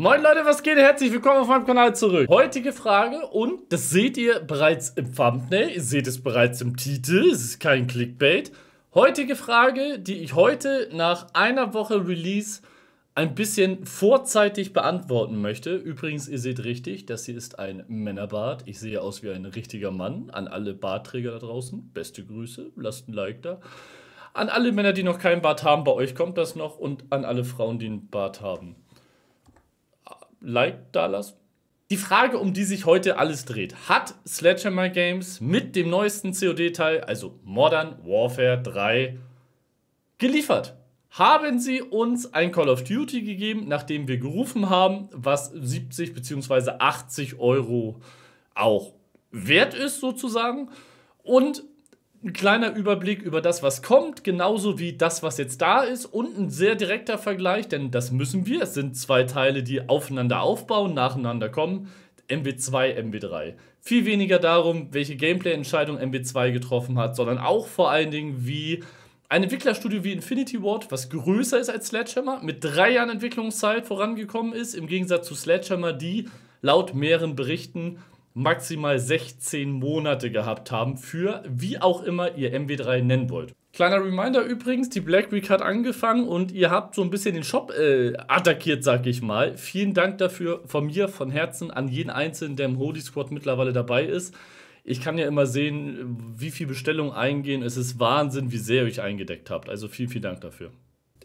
Moin Leute, was geht? Herzlich willkommen auf meinem Kanal zurück. Heutige Frage und das seht ihr bereits im Thumbnail, ihr seht es bereits im Titel, es ist kein Clickbait. Heutige Frage, die ich heute nach einer Woche Release ein bisschen vorzeitig beantworten möchte. Übrigens, ihr seht richtig, das hier ist ein Männerbart. Ich sehe aus wie ein richtiger Mann. An alle Bartträger da draußen, beste Grüße, lasst ein Like da. An alle Männer, die noch keinen Bart haben, bei euch kommt das noch. Und an alle Frauen, die einen Bart haben Like da lassen. Die Frage, um die sich heute alles dreht, hat Sledgehammer Games mit dem neuesten COD-Teil, also Modern Warfare 3, geliefert? Haben sie uns ein Call of Duty gegeben, nachdem wir gerufen haben, was 70 bzw. 80 Euro auch wert ist sozusagen? Und ein kleiner Überblick über das, was kommt, genauso wie das, was jetzt da ist und ein sehr direkter Vergleich, denn das müssen wir. Es sind zwei Teile, die aufeinander aufbauen, nacheinander kommen. MW2, MW3. Viel weniger darum, welche Gameplay-Entscheidung MW2 getroffen hat, sondern auch vor allen Dingen, wie ein Entwicklerstudio wie Infinity Ward, was größer ist als Sledgehammer, mit drei Jahren Entwicklungszeit vorangekommen ist, im Gegensatz zu Sledgehammer, die laut mehreren Berichten maximal 16 Monate gehabt haben für wie auch immer ihr MW3 nennen wollt. Kleiner Reminder übrigens, die Black Week hat angefangen und ihr habt so ein bisschen den Shop äh, attackiert, sag ich mal. Vielen Dank dafür von mir, von Herzen an jeden Einzelnen, der im Holy Squad mittlerweile dabei ist. Ich kann ja immer sehen, wie viel Bestellungen eingehen. Es ist Wahnsinn, wie sehr ihr euch eingedeckt habt. Also vielen, vielen Dank dafür.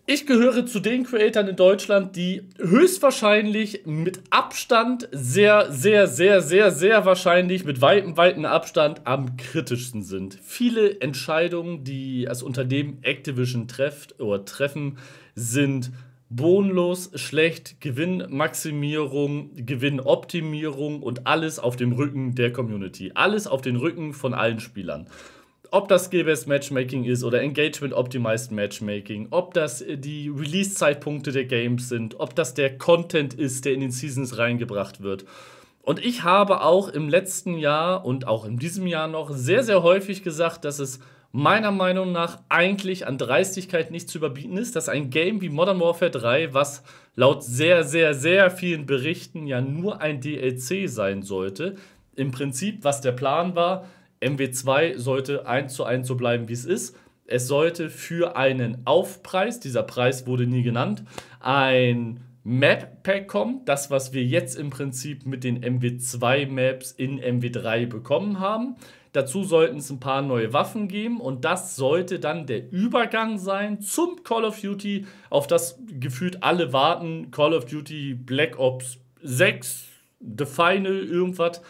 Ich gehöre zu den Creatoren in Deutschland, die höchstwahrscheinlich mit Abstand sehr, sehr, sehr, sehr, sehr wahrscheinlich mit weitem, weitem Abstand am kritischsten sind. Viele Entscheidungen, die als Unternehmen Activision trefft oder treffen, sind bohnlos, schlecht. Gewinnmaximierung, Gewinnoptimierung und alles auf dem Rücken der Community. Alles auf den Rücken von allen Spielern ob das Skill-Based Matchmaking ist oder Engagement-Optimized Matchmaking, ob das äh, die Release-Zeitpunkte der Games sind, ob das der Content ist, der in den Seasons reingebracht wird. Und ich habe auch im letzten Jahr und auch in diesem Jahr noch sehr, sehr häufig gesagt, dass es meiner Meinung nach eigentlich an Dreistigkeit nicht zu überbieten ist, dass ein Game wie Modern Warfare 3, was laut sehr, sehr, sehr vielen Berichten ja nur ein DLC sein sollte, im Prinzip, was der Plan war, MW2 sollte 1 zu 1 so bleiben, wie es ist. Es sollte für einen Aufpreis, dieser Preis wurde nie genannt, ein Map Pack kommen, das, was wir jetzt im Prinzip mit den MW2 Maps in MW3 bekommen haben. Dazu sollten es ein paar neue Waffen geben und das sollte dann der Übergang sein zum Call of Duty, auf das gefühlt alle warten. Call of Duty Black Ops 6, The Final, irgendwas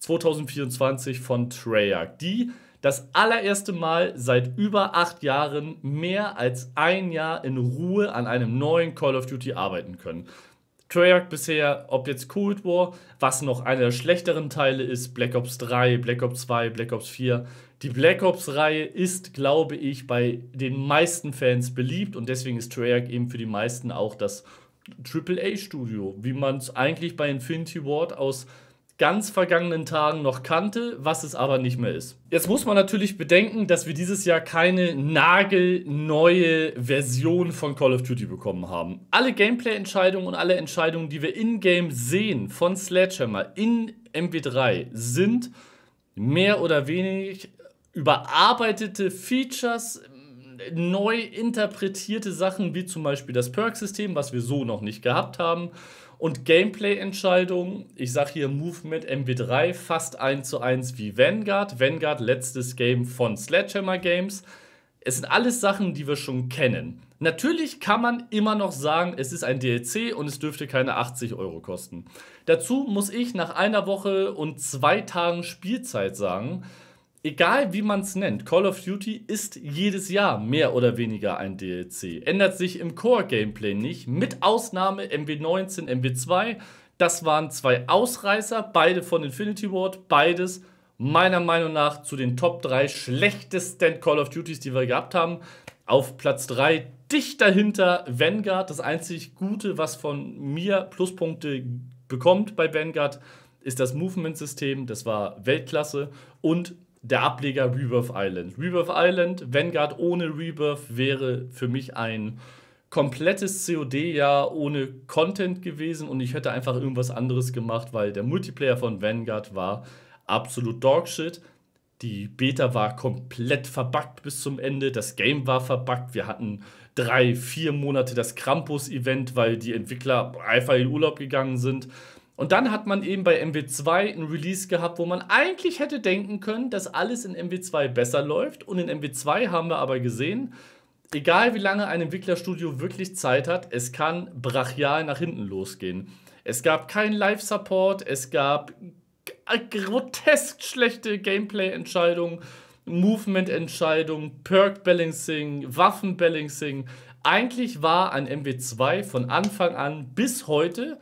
2024 von Treyarch, die das allererste Mal seit über acht Jahren mehr als ein Jahr in Ruhe an einem neuen Call of Duty arbeiten können. Treyarch bisher, ob jetzt Cold War, was noch einer der schlechteren Teile ist, Black Ops 3, Black Ops 2, Black Ops 4. Die Black Ops-Reihe ist, glaube ich, bei den meisten Fans beliebt und deswegen ist Treyarch eben für die meisten auch das AAA-Studio, wie man es eigentlich bei Infinity Ward aus ganz vergangenen Tagen noch kannte, was es aber nicht mehr ist. Jetzt muss man natürlich bedenken, dass wir dieses Jahr keine nagelneue Version von Call of Duty bekommen haben. Alle Gameplay-Entscheidungen und alle Entscheidungen, die wir in-game sehen von Sledgehammer in MW3, sind mehr oder weniger überarbeitete Features, neu interpretierte Sachen, wie zum Beispiel das Perk-System, was wir so noch nicht gehabt haben und Gameplay-Entscheidungen, ich sag hier Movement MW3 fast 1 zu 1 wie Vanguard. Vanguard, letztes Game von Sledgehammer Games. Es sind alles Sachen, die wir schon kennen. Natürlich kann man immer noch sagen, es ist ein DLC und es dürfte keine 80 Euro kosten. Dazu muss ich nach einer Woche und zwei Tagen Spielzeit sagen, egal wie man es nennt, Call of Duty ist jedes Jahr mehr oder weniger ein DLC. Ändert sich im Core-Gameplay nicht, mit Ausnahme MW19, MW2. Das waren zwei Ausreißer, beide von Infinity Ward, beides meiner Meinung nach zu den Top 3 schlechtesten Call of Duties, die wir gehabt haben. Auf Platz 3 dicht dahinter Vanguard. Das einzig Gute, was von mir Pluspunkte bekommt bei Vanguard, ist das Movement-System. Das war Weltklasse. Und der Ableger Rebirth Island. Rebirth Island, Vanguard ohne Rebirth wäre für mich ein komplettes COD-Jahr ohne Content gewesen und ich hätte einfach irgendwas anderes gemacht, weil der Multiplayer von Vanguard war absolut Dogshit. Die Beta war komplett verbuggt bis zum Ende. Das Game war verbuggt. Wir hatten drei, vier Monate das Krampus-Event, weil die Entwickler einfach in Urlaub gegangen sind. Und dann hat man eben bei MW2 ein Release gehabt, wo man eigentlich hätte denken können, dass alles in MW2 besser läuft. Und in MW2 haben wir aber gesehen, egal wie lange ein Entwicklerstudio wirklich Zeit hat, es kann brachial nach hinten losgehen. Es gab keinen Live-Support, es gab grotesk schlechte Gameplay-Entscheidungen, Movement-Entscheidungen, Perk-Balancing, Waffen-Balancing. Eigentlich war an MW2 von Anfang an bis heute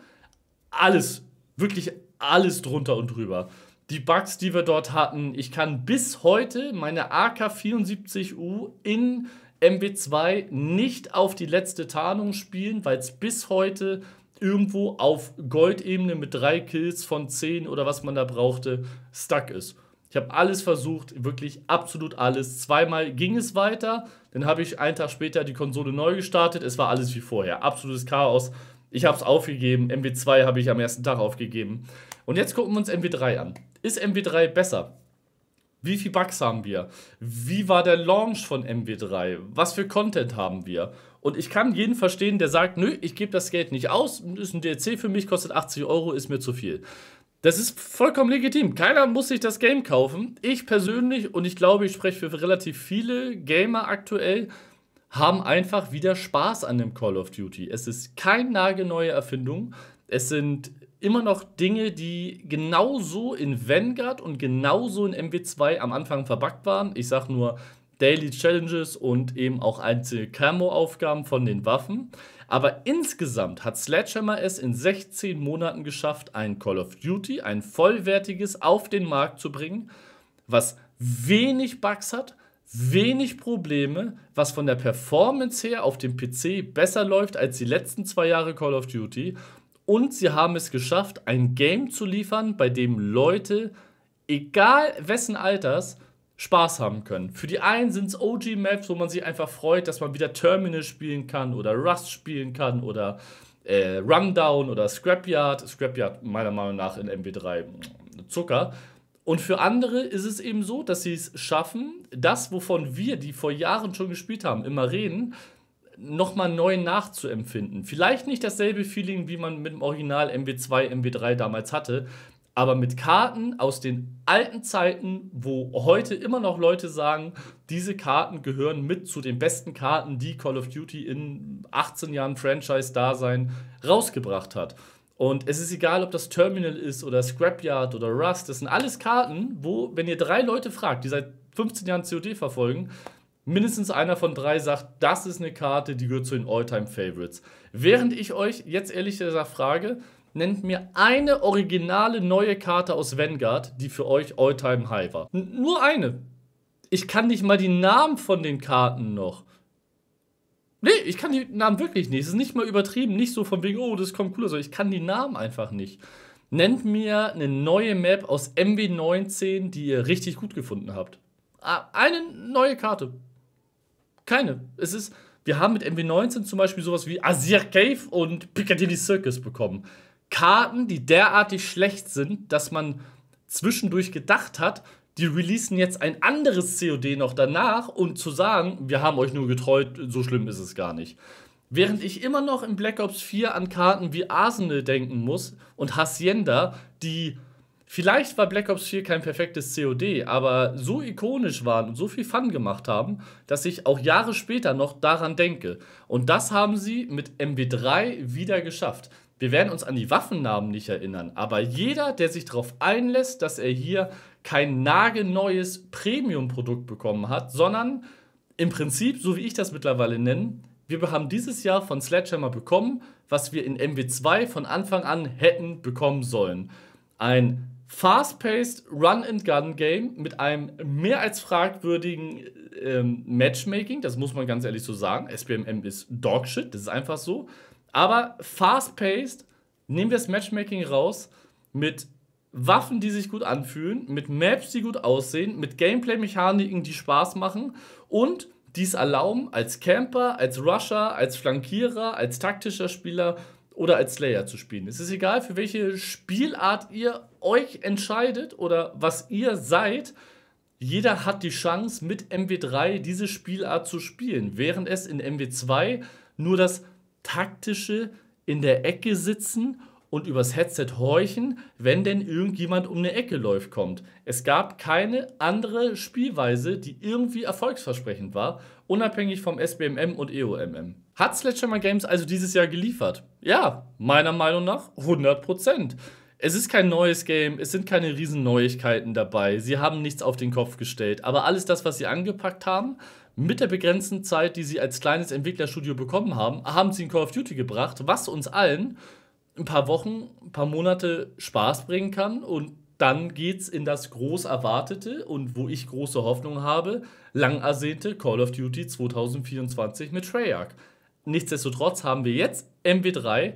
alles wirklich alles drunter und drüber. Die Bugs, die wir dort hatten, ich kann bis heute meine AK-74U in MB2 nicht auf die letzte Tarnung spielen, weil es bis heute irgendwo auf Goldebene mit drei Kills von zehn oder was man da brauchte, stuck ist. Ich habe alles versucht, wirklich absolut alles. Zweimal ging es weiter, dann habe ich einen Tag später die Konsole neu gestartet, es war alles wie vorher. Absolutes Chaos. Ich habe es aufgegeben. MW2 habe ich am ersten Tag aufgegeben. Und jetzt gucken wir uns MW3 an. Ist MW3 besser? Wie viele Bugs haben wir? Wie war der Launch von MW3? Was für Content haben wir? Und ich kann jeden verstehen, der sagt, nö, ich gebe das Geld nicht aus, ist ein DLC für mich, kostet 80 Euro, ist mir zu viel. Das ist vollkommen legitim. Keiner muss sich das Game kaufen. Ich persönlich, und ich glaube, ich spreche für relativ viele Gamer aktuell, haben einfach wieder Spaß an dem Call of Duty. Es ist keine nagelneue Erfindung. Es sind immer noch Dinge, die genauso in Vanguard und genauso in MW2 am Anfang verbuggt waren. Ich sag nur Daily Challenges und eben auch einzelne Camo-Aufgaben von den Waffen. Aber insgesamt hat Sledgehammer es in 16 Monaten geschafft, ein Call of Duty, ein vollwertiges, auf den Markt zu bringen, was wenig Bugs hat, wenig Probleme, was von der Performance her auf dem PC besser läuft als die letzten zwei Jahre Call of Duty. Und sie haben es geschafft, ein Game zu liefern, bei dem Leute, egal wessen Alters, Spaß haben können. Für die einen sind es OG-Maps, wo man sich einfach freut, dass man wieder Terminal spielen kann oder Rust spielen kann oder äh, Rundown oder Scrapyard. Scrapyard meiner Meinung nach in MB3 Zucker. Und für andere ist es eben so, dass sie es schaffen, das, wovon wir, die vor Jahren schon gespielt haben, immer reden, nochmal neu nachzuempfinden. Vielleicht nicht dasselbe Feeling, wie man mit dem Original MW2, MW3 damals hatte, aber mit Karten aus den alten Zeiten, wo heute immer noch Leute sagen, diese Karten gehören mit zu den besten Karten, die Call of Duty in 18 Jahren Franchise-Dasein rausgebracht hat. Und es ist egal, ob das Terminal ist oder Scrapyard oder Rust. Das sind alles Karten, wo, wenn ihr drei Leute fragt, die seit 15 Jahren COD verfolgen, mindestens einer von drei sagt, das ist eine Karte, die gehört zu den Alltime favorites Während ich euch jetzt ehrlich gesagt frage, nennt mir eine originale neue Karte aus Vanguard, die für euch Alltime high war. N nur eine. Ich kann nicht mal die Namen von den Karten noch. Nee, ich kann die Namen wirklich nicht. Es ist nicht mal übertrieben, nicht so von wegen, oh, das kommt cooler, sondern ich kann die Namen einfach nicht. Nennt mir eine neue Map aus MW19, die ihr richtig gut gefunden habt. Ah, eine neue Karte. Keine. Es ist, wir haben mit MW19 zum Beispiel sowas wie Azir Cave und Piccadilly Circus bekommen. Karten, die derartig schlecht sind, dass man zwischendurch gedacht hat, die releasen jetzt ein anderes COD noch danach, um zu sagen, wir haben euch nur getreut, so schlimm ist es gar nicht. Während ich immer noch in Black Ops 4 an Karten wie Arsenal denken muss und Hacienda, die vielleicht war Black Ops 4 kein perfektes COD, aber so ikonisch waren und so viel Fun gemacht haben, dass ich auch Jahre später noch daran denke. Und das haben sie mit MW3 wieder geschafft. Wir werden uns an die Waffennamen nicht erinnern, aber jeder, der sich darauf einlässt, dass er hier kein nagelneues Premium-Produkt bekommen hat, sondern im Prinzip, so wie ich das mittlerweile nenne, wir haben dieses Jahr von Sledgehammer bekommen, was wir in MW2 von Anfang an hätten bekommen sollen. Ein fast-paced Run-and-Gun-Game mit einem mehr als fragwürdigen ähm, Matchmaking, das muss man ganz ehrlich so sagen. SBMM ist Dogshit, das ist einfach so. Aber fast-paced, nehmen wir das Matchmaking raus mit Waffen, die sich gut anfühlen, mit Maps, die gut aussehen, mit Gameplay-Mechaniken, die Spaß machen und dies erlauben, als Camper, als Rusher, als Flankierer, als taktischer Spieler oder als Slayer zu spielen. Es ist egal, für welche Spielart ihr euch entscheidet oder was ihr seid. Jeder hat die Chance, mit MW3 diese Spielart zu spielen, während es in MW2 nur das taktische in der Ecke sitzen und übers Headset horchen, wenn denn irgendjemand um eine Ecke läuft kommt. Es gab keine andere Spielweise, die irgendwie erfolgsversprechend war, unabhängig vom SBMM und EOMM. Hat Sledgehammer Games also dieses Jahr geliefert? Ja, meiner Meinung nach 100 Es ist kein neues Game, es sind keine Neuigkeiten dabei, sie haben nichts auf den Kopf gestellt, aber alles das, was sie angepackt haben, mit der begrenzten Zeit, die sie als kleines Entwicklerstudio bekommen haben, haben sie in Call of Duty gebracht, was uns allen ein paar Wochen, ein paar Monate Spaß bringen kann und dann geht's in das groß erwartete und wo ich große Hoffnung habe, lang ersehnte Call of Duty 2024 mit Treyarch. Nichtsdestotrotz haben wir jetzt MW3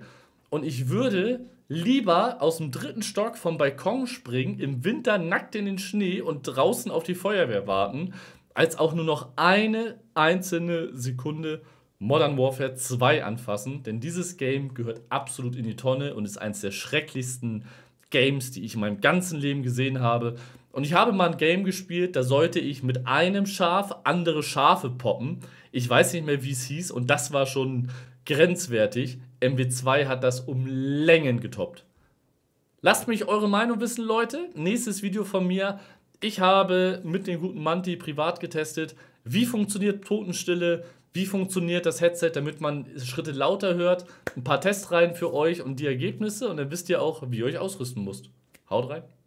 und ich würde lieber aus dem dritten Stock vom Balkon springen, im Winter nackt in den Schnee und draußen auf die Feuerwehr warten, als auch nur noch eine einzelne Sekunde Modern Warfare 2 anfassen, denn dieses Game gehört absolut in die Tonne und ist eines der schrecklichsten Games, die ich in meinem ganzen Leben gesehen habe. Und ich habe mal ein Game gespielt, da sollte ich mit einem Schaf andere Schafe poppen. Ich weiß nicht mehr, wie es hieß und das war schon grenzwertig. MW2 hat das um Längen getoppt. Lasst mich eure Meinung wissen, Leute. Nächstes Video von mir ich habe mit dem guten Manti privat getestet, wie funktioniert Totenstille, wie funktioniert das Headset, damit man Schritte lauter hört. Ein paar Testreihen für euch und die Ergebnisse und dann wisst ihr auch, wie ihr euch ausrüsten müsst. Haut rein!